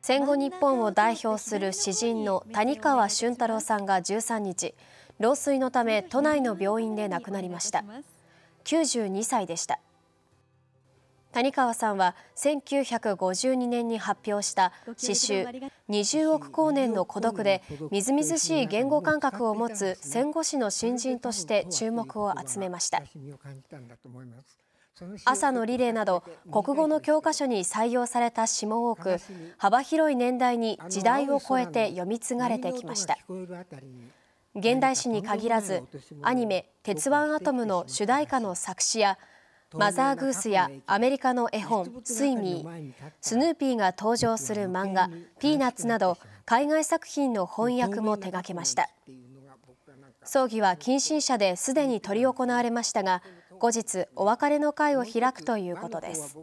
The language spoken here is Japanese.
戦後日本を代表する詩人の谷川俊太郎さんが13日老衰のため都内の病院で亡くなりました92歳でした谷川さんは1952年に発表した詩集「20億光年の孤独」でみずみずしい言語感覚を持つ戦後史の新人として注目を集めました。朝のリレーなど国語の教科書に採用された詩も多く幅広い年代に時代を超えて読み継がれてきました現代詩に限らずアニメ「鉄腕アトム」の主題歌の作詞やマザーグースやアメリカの絵本「スイミー」スヌーピーが登場する漫画「ピーナッツ」など海外作品の翻訳も手がけました。葬儀は近親者ですでに執り行われましたが後日、お別れの会を開くということです。